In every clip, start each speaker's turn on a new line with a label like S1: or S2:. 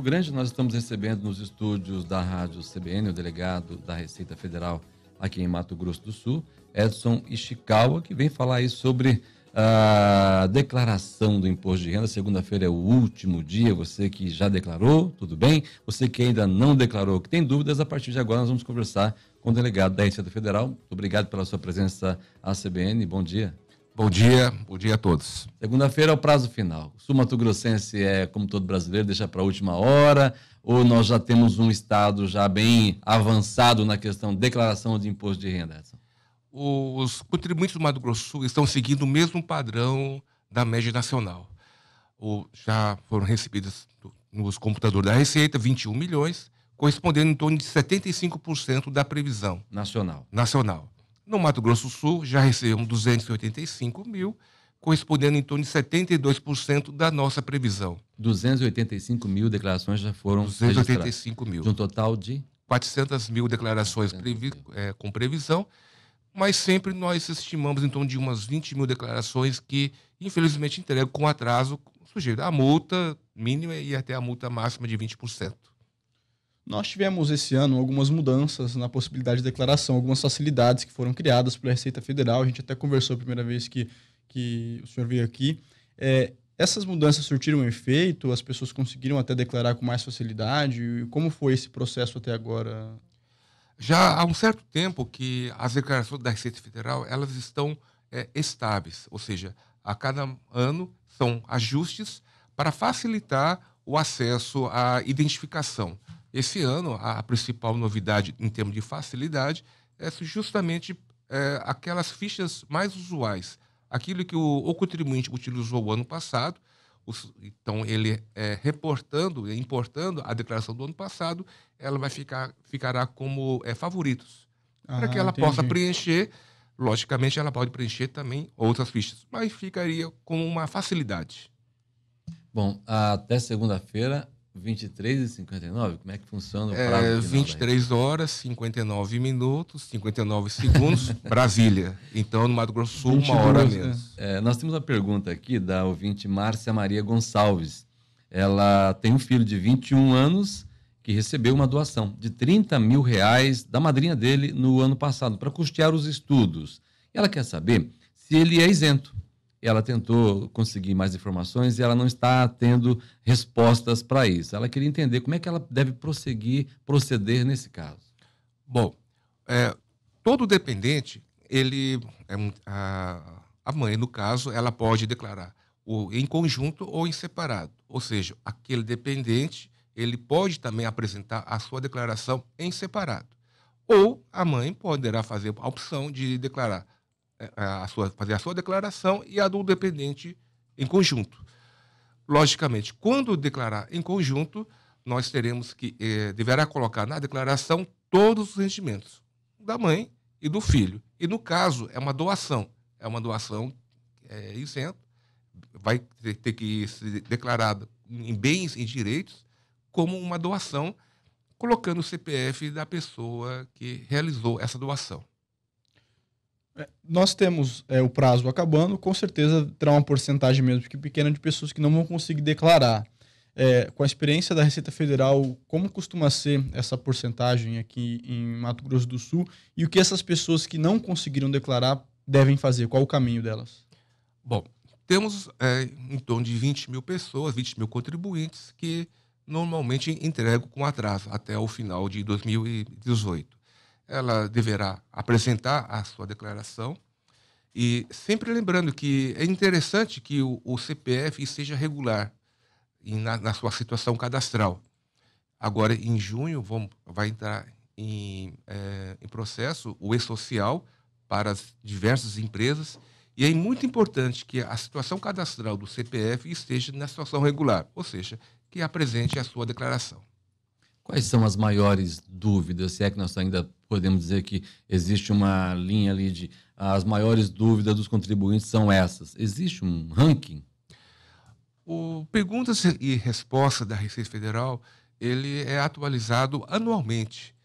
S1: grande nós estamos recebendo nos estúdios da Rádio CBN, o delegado da Receita Federal aqui em Mato Grosso do Sul, Edson Ishikawa, que vem falar aí sobre a declaração do imposto de renda. Segunda-feira é o último dia. Você que já declarou, tudo bem. Você que ainda não declarou, que tem dúvidas, a partir de agora nós vamos conversar com o delegado da Receita Federal. Muito obrigado pela sua presença à CBN. Bom dia. Bom dia,
S2: bom dia a todos.
S1: Segunda-feira é o prazo final. O Sul Mato Grossense é, como todo brasileiro, deixa para a última hora, ou nós já temos um Estado já bem avançado na questão de declaração
S2: de imposto de renda? Os contribuintes do Mato Grosso Sul estão seguindo o mesmo padrão da média nacional. já foram recebidos nos computadores da Receita 21 milhões, correspondendo em torno de 75% da previsão. Nacional. Nacional. No Mato Grosso do Sul, já recebemos 285 mil, correspondendo em torno de 72% da nossa previsão. 285 mil declarações
S1: já foram 285 mil. De um total
S2: de? 400 mil declarações Previ é, com previsão, mas sempre nós estimamos em torno de umas 20 mil declarações que, infelizmente, entregam com atraso, sujeito à multa mínima e até a multa máxima de 20%.
S3: Nós tivemos esse ano algumas mudanças na possibilidade de declaração, algumas facilidades que foram criadas pela Receita Federal. A gente até conversou a primeira vez que, que o senhor veio aqui. É, essas mudanças surtiram um efeito? As pessoas conseguiram até declarar com mais facilidade? como foi esse processo até agora? Já há um certo
S2: tempo que as declarações da Receita Federal elas estão é, estáveis, ou seja, a cada ano são ajustes para facilitar o acesso à identificação. Esse ano, a principal novidade em termos de facilidade é justamente é, aquelas fichas mais usuais. Aquilo que o, o contribuinte utilizou o ano passado, os, então ele é, reportando, importando a declaração do ano passado, ela vai ficar, ficará como é, favoritos. Ah, para que ela entendi. possa preencher, logicamente ela pode preencher também outras fichas, mas ficaria com uma facilidade.
S1: Bom, até segunda-feira 23
S2: e 59? Como é que funciona o é, prazo é, 23 horas, 59 minutos, 59 segundos, Brasília. Então, no Mato Grosso Sul, uma hora né? menos. É, nós temos uma
S1: pergunta aqui da ouvinte Márcia Maria Gonçalves. Ela tem um filho de 21 anos que recebeu uma doação de 30 mil reais da madrinha dele no ano passado para custear os estudos. Ela quer saber se ele é isento ela tentou conseguir mais informações e ela não está tendo respostas para isso. Ela queria
S2: entender como é que ela deve prosseguir, proceder nesse caso. Bom, é, todo dependente, ele, é, a, a mãe, no caso, ela pode declarar ou em conjunto ou em separado. Ou seja, aquele dependente, ele pode também apresentar a sua declaração em separado. Ou a mãe poderá fazer a opção de declarar é, a sua, fazer a sua declaração e a do dependente em conjunto. Logicamente, quando declarar em conjunto, nós teremos que, é, deverá colocar na declaração todos os rendimentos da mãe e do filho. E no caso, é uma doação. É uma doação é, isenta, vai ter, ter que ser declarada em bens e direitos como uma doação, colocando o CPF da pessoa que realizou essa doação.
S3: É, nós temos é, o prazo acabando, com certeza terá uma porcentagem mesmo que pequena de pessoas que não vão conseguir declarar. É, com a experiência da Receita Federal, como costuma ser essa porcentagem aqui em Mato Grosso do Sul e o que essas pessoas que não conseguiram declarar devem fazer? Qual o caminho delas? Bom,
S2: temos é, em torno de 20 mil pessoas, 20 mil contribuintes que normalmente entregam com atraso até o final de 2018 ela deverá apresentar a sua declaração. E sempre lembrando que é interessante que o, o CPF seja regular na, na, sua situação cadastral. Agora, em junho, vamos, vai entrar em, é, em processo o e-social para as diversas empresas. E é muito importante que a situação cadastral do CPF esteja na situação regular, ou seja, que apresente a sua declaração.
S1: Quais são as maiores dúvidas? Se é que nós ainda podemos dizer que existe uma linha ali de as maiores dúvidas dos contribuintes são essas. Existe
S2: um ranking? O Perguntas e Respostas da Receita Federal ele é atualizado anualmente,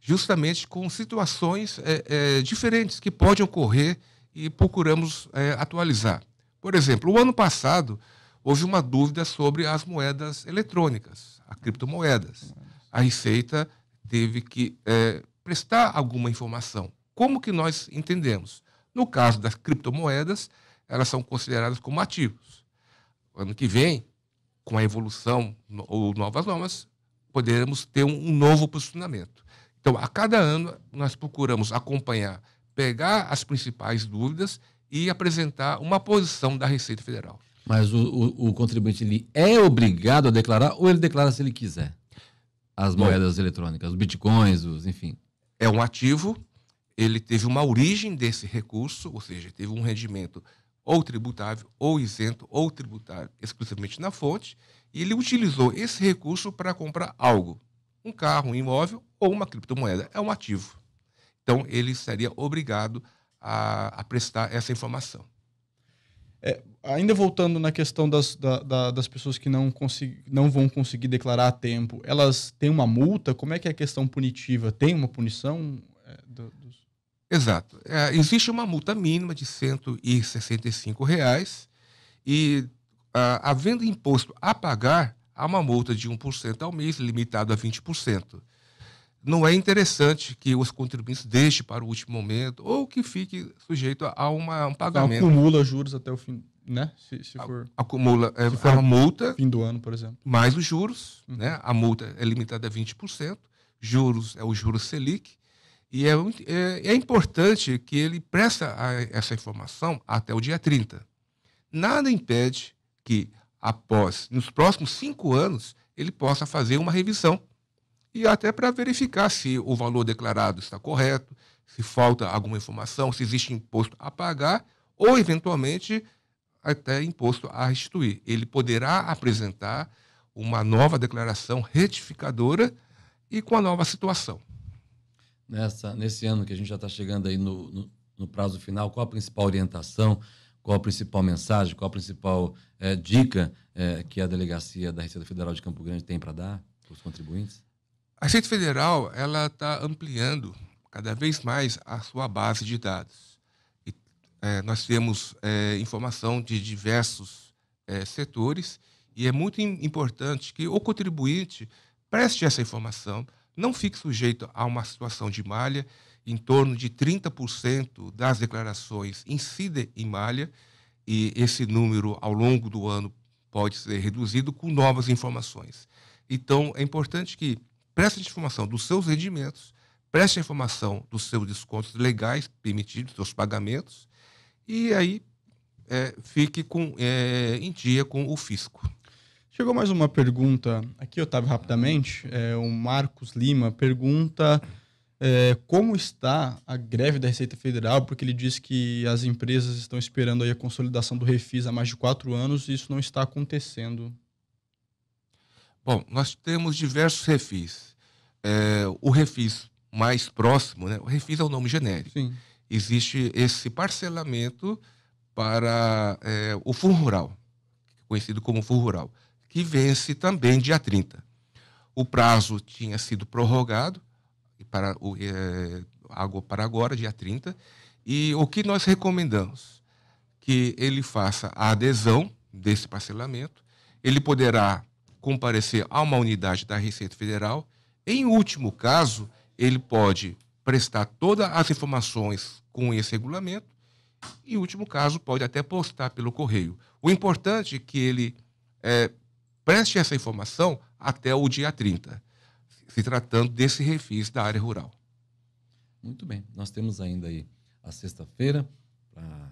S2: justamente com situações é, é, diferentes que podem ocorrer e procuramos é, atualizar. Por exemplo, o ano passado houve uma dúvida sobre as moedas eletrônicas, as criptomoedas a Receita teve que é, prestar alguma informação. Como que nós entendemos? No caso das criptomoedas, elas são consideradas como ativos. Ano que vem, com a evolução no, ou novas normas, poderemos ter um, um novo posicionamento. Então, a cada ano, nós procuramos acompanhar, pegar as principais dúvidas e apresentar uma posição da Receita Federal.
S1: Mas o, o, o contribuinte ele é obrigado a declarar ou ele declara se ele quiser? as moedas Bom, eletrônicas, os bitcoins, os, enfim. É um ativo,
S2: ele teve uma origem desse recurso, ou seja, teve um rendimento ou tributável, ou isento, ou tributável exclusivamente na fonte, e ele utilizou esse recurso para comprar algo, um carro, um imóvel ou uma criptomoeda. É um ativo. Então, ele seria obrigado a, a prestar essa informação.
S3: É, ainda voltando na questão das, da, da, das pessoas que não, não vão conseguir declarar a tempo, elas têm uma multa? Como é que é a questão punitiva? Tem uma punição? É, do, dos... Exato. É, existe uma multa mínima de R$ 165 reais,
S2: e ah, havendo imposto a pagar, há uma multa de 1% ao mês, limitado a 20% não é interessante que os contribuintes deixem para o último momento ou que fique sujeito a uma, um pagamento. Acumula
S3: juros até o fim, né? Se, se for... Acumula é, se for a multa. Fim do ano, por exemplo. Mais
S2: os juros, uhum. né? A multa é limitada a 20%, juros é o juros Selic. E é, é, é importante que ele preste essa informação até o dia 30. Nada impede que, após, nos próximos cinco anos, ele possa fazer uma revisão e até para verificar se o valor declarado está correto, se falta alguma informação, se existe imposto a pagar ou, eventualmente, até imposto a restituir. Ele poderá apresentar uma nova declaração retificadora e com a nova situação. Nessa, nesse ano que a gente já
S1: está chegando aí no, no, no, prazo final, qual a principal orientação, qual a principal mensagem, qual a principal é, dica é, que a Delegacia da Receita Federal de Campo Grande tem para dar para os contribuintes?
S2: A Receita Federal ela está ampliando cada vez mais a sua base de dados. E, é, nós temos é, informação de diversos é, setores e é muito importante que o contribuinte preste essa informação, não fique sujeito a uma situação de malha. Em torno de 30% das declarações incidem em malha e esse número ao longo do ano pode ser reduzido com novas informações. Então, é importante que preste informação dos seus rendimentos, preste informação dos seus descontos legais permitidos, dos seus pagamentos, e aí é, fique com, é, em dia com o fisco.
S3: Chegou mais uma pergunta aqui, Otávio, rapidamente. É, o Marcos Lima pergunta é, como está a greve da Receita Federal, porque ele diz que as empresas estão esperando aí a consolidação do Refis há mais de quatro anos e isso não está acontecendo. Bom, nós temos
S2: diversos refis. É, o refis mais próximo, né? o refis é o nome genérico. Sim. Existe esse parcelamento para é, o fundo rural, conhecido como fundo rural, que vence também dia 30. O prazo tinha sido prorrogado para o, é, para agora, dia 30, e o que nós recomendamos? Que ele faça a adesão desse parcelamento, ele poderá comparecer a uma unidade da Receita Federal. Em último caso, ele pode prestar todas as informações com esse regulamento em último caso, pode até postar pelo correio. O importante é que ele é, preste essa informação até o dia 30, se tratando desse refis da área rural. Muito bem. Nós
S1: temos ainda aí a sexta-feira para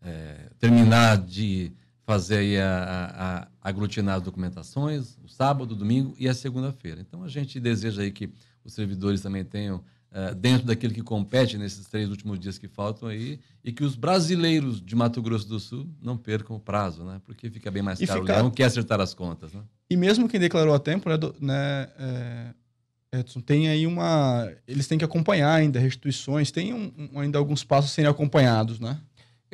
S1: é, terminar de fazer aí a, a, aglutinar as documentações, o sábado, o domingo e a segunda-feira. Então a gente deseja aí que os servidores também tenham uh, dentro daquilo que compete nesses três últimos dias que faltam aí e que os brasileiros de Mato Grosso do Sul não percam o prazo, né? Porque fica bem mais e caro, fica... não quer acertar as contas, né?
S3: E mesmo quem declarou a tempo, né, do, né é... Edson, tem aí uma. Eles têm que acompanhar ainda restituições, tem um, um, ainda alguns passos a serem acompanhados, né?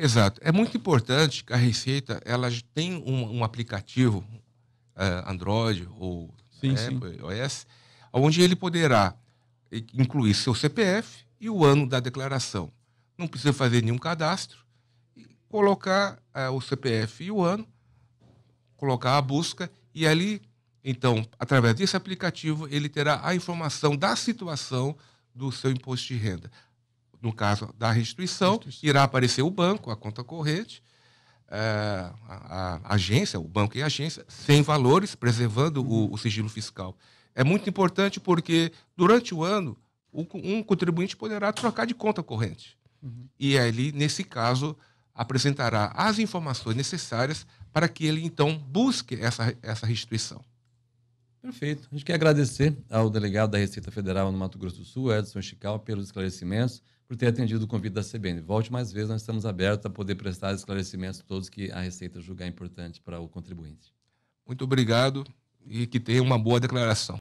S2: Exato. É muito importante que a Receita ela tem um, um aplicativo uh, Android ou sim, Apple, né, sim. iOS, onde ele poderá eh, incluir seu CPF e o ano da declaração. Não precisa fazer nenhum cadastro, colocar uh, o CPF e o ano, colocar a busca e ali, então, através desse aplicativo, ele terá a informação da situação do seu imposto de renda no caso da restituição, restituição. irá aparecer o banco, a conta corrente, a, é, a, a, agência, o banco e a agência, sem valores, preservando o, o sigilo fiscal. É muito importante porque, durante o ano, o, um contribuinte poderá trocar de conta corrente. Uhum. E ele, nesse caso, apresentará as informações necessárias para que ele, então, busque essa, essa restituição.
S1: Perfeito. A gente quer agradecer ao delegado da Receita Federal no Mato Grosso do Sul, Edson Chical, pelos esclarecimentos por ter atendido o convite da CBN. Volte mais vezes, nós estamos abertos a poder prestar esclarecimentos todos que a Receita julgar importante para o contribuinte.
S2: Muito obrigado e que tenha uma boa declaração.